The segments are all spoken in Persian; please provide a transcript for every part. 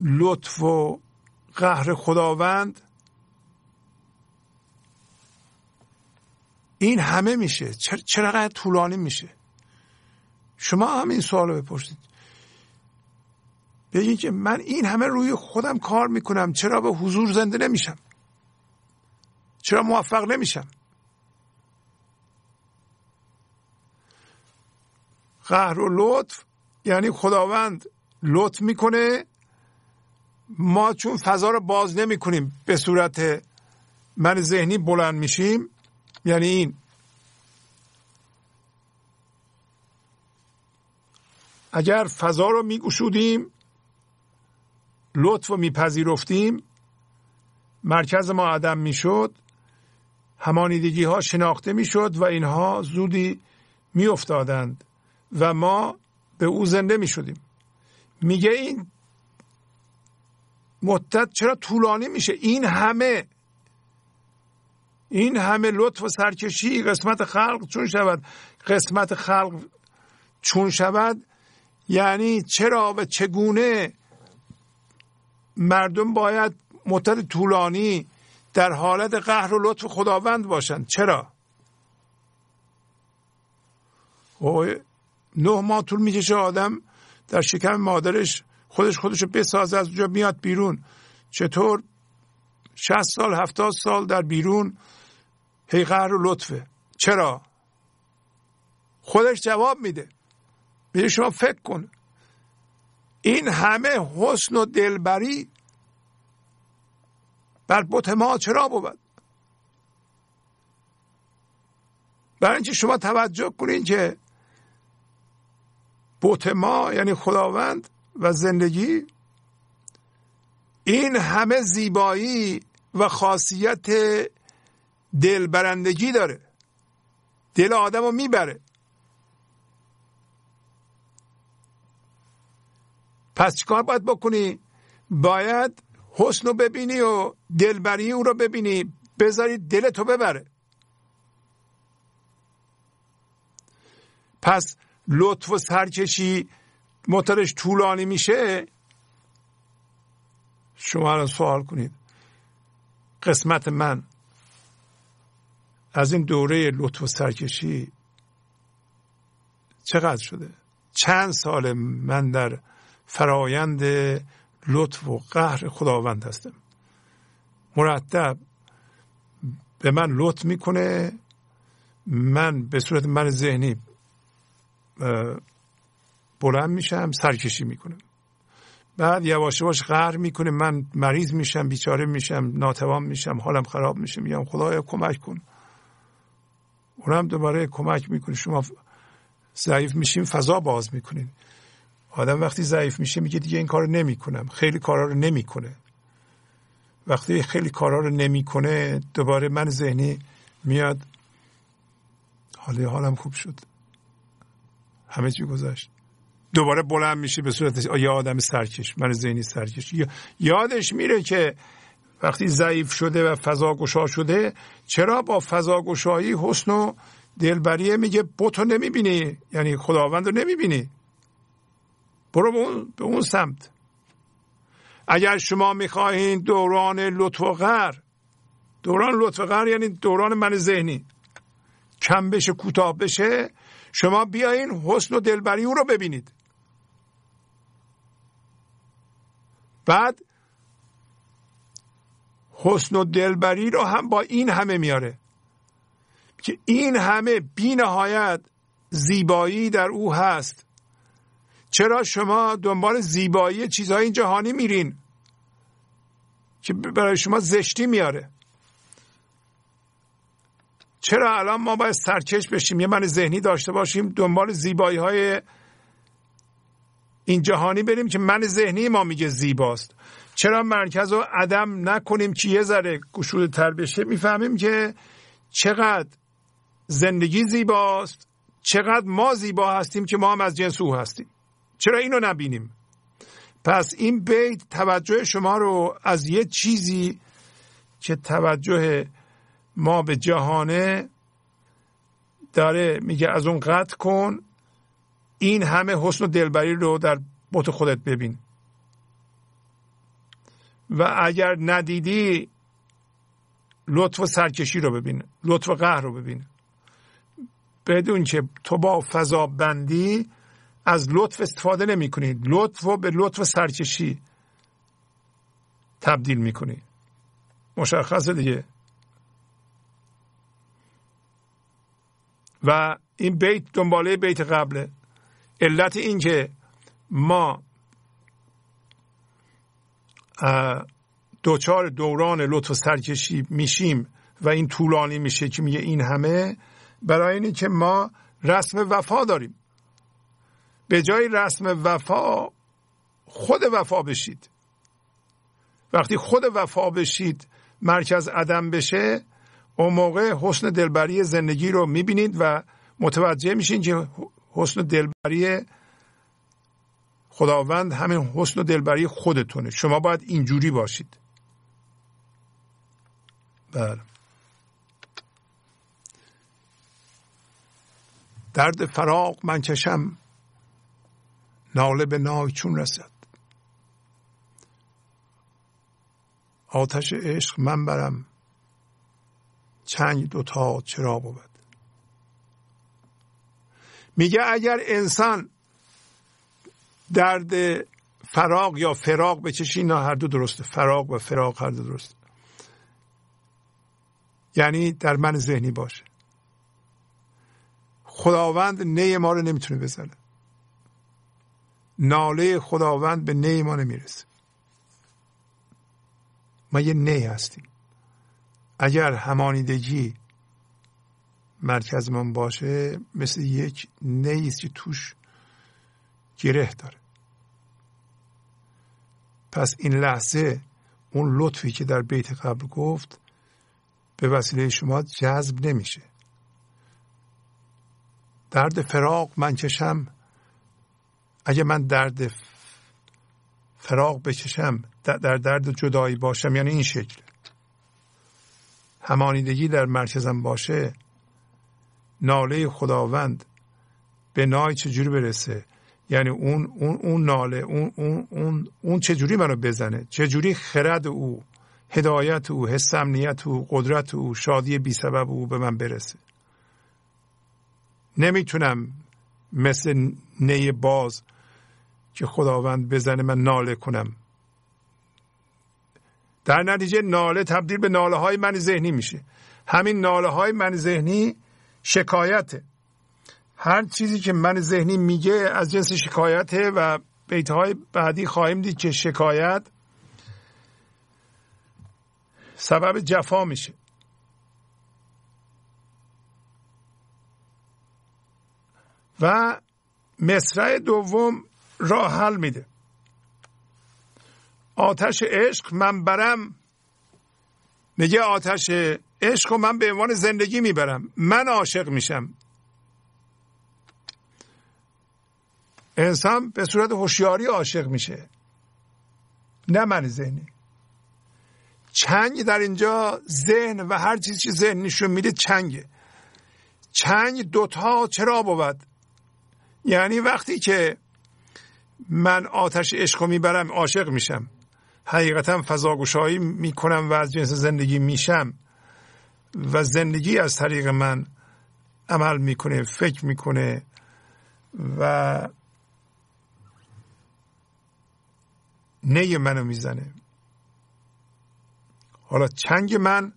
لطف و قهر خداوند این همه میشه چرا قدر طولانی میشه شما هم این سوال رو بپرسید بگید که من این همه روی خودم کار میکنم چرا به حضور زنده نمیشم چرا موفق نمیشم قهر و لطف یعنی خداوند لطف میکنه ما چون فضا رو باز نمی کنیم به صورت من ذهنی بلند میشیم یعنی این اگر فضا رو گوشودیم لطف رو میپذیرفتیم مرکز ما عدم میشد همانیدگی ها شناخته میشد و اینها زودی میافتادند و ما به او زنده میشدیم میگه این مدت چرا طولانی میشه این همه این همه لطف و سرکشی قسمت خلق چون شود قسمت خلق چون شود یعنی چرا و چگونه مردم باید مدت طولانی در حالت قهر و لطف خداوند باشند چرا نه ماه طول میکشه آدم در شکم مادرش خودش خودشو بسازه از اونجا میاد بیرون چطور 60 سال هفتاد سال در بیرون هی و لطفه چرا خودش جواب میده میگه شما فکر کن این همه حسن و دلبری بر بت ما چرا بود برای اینکه شما توجه کنین که بت ما یعنی خداوند و زندگی این همه زیبایی و خاصیت دلبرندگی داره دل آدم رو میبره پس چیکار باید بکنی؟ باید حسن رو ببینی و دلبری او رو ببینی بذاری تو ببره پس لطف و سرکشی موتورش طولانی میشه شما را سوال کنید قسمت من از این دوره لطف و سرکشی چقدر شده چند سال من در فرایند لطف و قهر خداوند هستم مرتب به من لطف میکنه من به صورت من ذهنی بلند میشم سرکشی میکنم بعد یواش یواش غر میکنه من مریض میشم بیچاره میشم ناتوان میشم حالم خراب میشه میگم خدایا کمک کن اونم دوباره کمک میکنه شما ضعیف میشیم فضا باز میکنین آدم وقتی ضعیف میشه میگه دیگه این کار نمیکنم خیلی کارا رو نمیکنه وقتی خیلی کارا رو نمیکنه دوباره من ذهنی میاد حالی حالم خوب شد همه چی گذشت دوباره بلند میشه به صورت یا آدم سرکش من ذهنی سرکش یادش میره که وقتی ضعیف شده و فضاگشا شده چرا با فضاگشایی حسن و دلبریه میگه بتو نمیبینی یعنی خداوند رو نمیبینی برو به اون, به اون سمت اگر شما میخواهید دوران لطف و غر دوران لطف و غر یعنی دوران من ذهنی کم بشه کوتاه بشه شما بیاین حسن و دلبری او رو ببینید بعد حسن و دلبری رو هم با این همه میاره که این همه بی نهایت زیبایی در او هست چرا شما دنبال زیبایی چیزهای جهانی میرین که برای شما زشتی میاره چرا الان ما باید سرکش بشیم یه من ذهنی داشته باشیم دنبال زیبایی های این جهانی بریم که من ذهنی ما میگه زیباست چرا مرکز رو عدم نکنیم که یه ذره گشوده تر بشه میفهمیم که چقدر زندگی زیباست چقدر ما زیبا هستیم که ما هم از جنس او هستیم چرا اینو نبینیم پس این بیت توجه شما رو از یه چیزی که توجه ما به جهانه داره میگه از اون قطع کن این همه حسن و دلبری رو در بوت خودت ببین و اگر ندیدی لطف و سرکشی رو ببین لطف و قهر رو ببین بدون که تو با فضا بندی از لطف استفاده نمی کنی لطف و به لطف و سرکشی تبدیل می کنی مشخصه دیگه و این بیت دنباله بیت قبله علت این که ما دوچار دوران لطف سرکشی میشیم و این طولانی میشه که میگه این همه برای اینه که ما رسم وفا داریم به جای رسم وفا خود وفا بشید وقتی خود وفا بشید مرکز عدم بشه اون موقع حسن دلبری زندگی رو میبینید و متوجه میشین که حسن دلبری خداوند همین حسن و دلبری خودتونه شما باید اینجوری باشید بله درد فراق من کشم ناله به نای چون رسد آتش عشق من برم چنگ دوتا چرا بود میگه اگر انسان درد فراغ یا فراغ چش اینا هر دو درسته فراغ و فراغ هر دو درسته یعنی در من ذهنی باشه خداوند نی ما رو نمیتونه بزنه ناله خداوند به نی ما نمیرسه ما یه نی هستیم اگر همانیدگی مرکزمان باشه مثل یک نیست که توش گره داره پس این لحظه اون لطفی که در بیت قبل گفت به وسیله شما جذب نمیشه درد فراق من کشم اگه من درد فراق بکشم در درد جدایی باشم یعنی این شکل همانیدگی در مرکزم باشه ناله خداوند به نای چجوری برسه یعنی اون اون اون ناله اون اون اون اون چجوری منو بزنه چجوری خرد او هدایت او حس امنیت او قدرت او شادی بی سبب او به من برسه نمیتونم مثل نی باز که خداوند بزنه من ناله کنم در نتیجه ناله تبدیل به ناله های من ذهنی میشه همین ناله های من ذهنی شکایته هر چیزی که من ذهنی میگه از جنس شکایته و بیتهای بعدی خواهیم دید که شکایت سبب جفا میشه و مصرع دوم را حل میده آتش عشق من برم میگه آتش عشق و من به عنوان زندگی میبرم من عاشق میشم انسان به صورت هوشیاری عاشق میشه نه من ذهنی چنگ در اینجا ذهن و هر چیزی که ذهن نشون میده چنگه چنگ دوتا چرا بود یعنی وقتی که من آتش عشق میبرم عاشق میشم حقیقتا فضاگوشایی میکنم و از جنس زندگی میشم و زندگی از طریق من عمل میکنه فکر میکنه و نی منو میزنه حالا چنگ من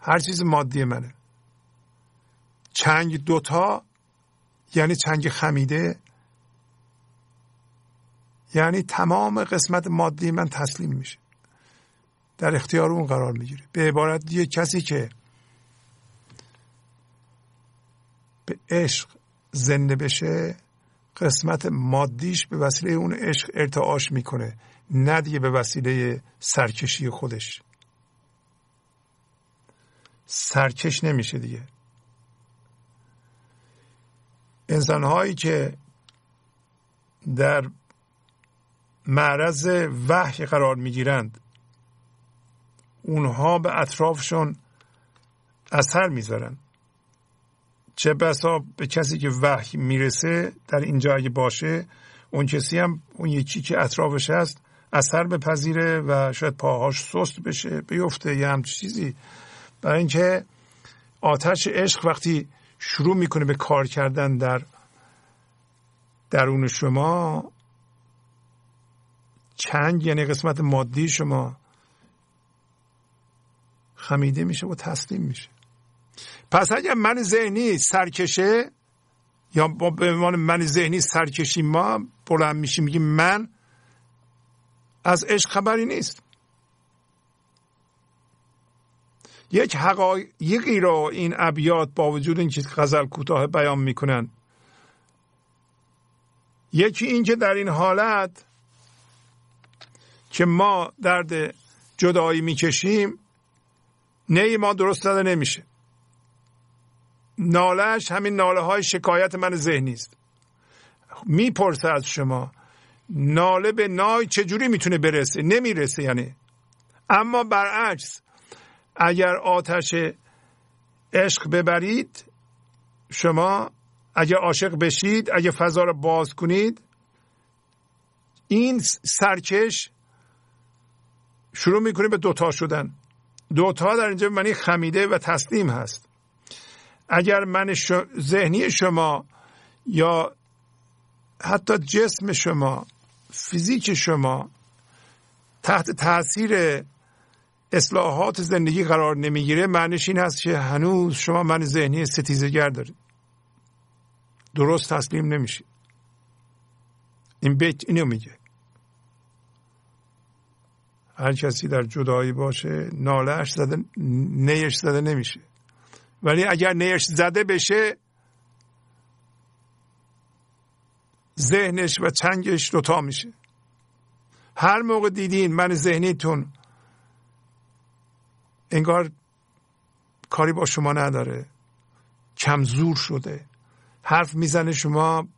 هر چیز مادی منه چنگ دوتا یعنی چنگ خمیده یعنی تمام قسمت مادی من تسلیم میشه در اختیار اون قرار میگیره به عبارت یه کسی که به عشق زنده بشه قسمت مادیش به وسیله اون عشق ارتعاش میکنه نه دیگه به وسیله سرکشی خودش سرکش نمیشه دیگه انسانهایی که در معرض وحی قرار میگیرند اونها به اطرافشون اثر میذارن چه بسا به کسی که وحی میرسه در اینجا اگه باشه اون کسی هم اون یکی که اطرافش هست اثر بپذیره و شاید پاهاش سست بشه بیفته یه هم چیزی برای اینکه آتش عشق وقتی شروع میکنه به کار کردن در درون شما چنگ یعنی قسمت مادی شما خمیده میشه و تسلیم میشه پس اگر من ذهنی سرکشه یا به عنوان من ذهنی سرکشی ما بلند میشیم میگیم من از عشق خبری نیست یک حقایقی را این ابیات با وجود این چیز غزل کوتاه بیان میکنن یکی اینکه در این حالت که ما درد جدایی میکشیم نه ما درست نده نمیشه نالش همین ناله های شکایت من ذهنی است میپرسه از شما ناله به نای چجوری میتونه برسه نمیرسه یعنی اما برعکس اگر آتش عشق ببرید شما اگر عاشق بشید اگر فضا رو باز کنید این سرکش شروع میکنه به دوتا شدن دوتا در اینجا معنی خمیده و تسلیم هست اگر من ذهنی شما یا حتی جسم شما فیزیک شما تحت تاثیر اصلاحات زندگی قرار نمیگیره معنیش این هست که هنوز شما من ذهنی ستیزگر دارید درست تسلیم نمیشید این بیت اینو میگه هر کسی در جدایی باشه نالهش زده نیش زده نمیشه ولی اگر نیش زده بشه ذهنش و چنگش دوتا میشه هر موقع دیدین من ذهنیتون انگار کاری با شما نداره کمزور شده حرف میزنه شما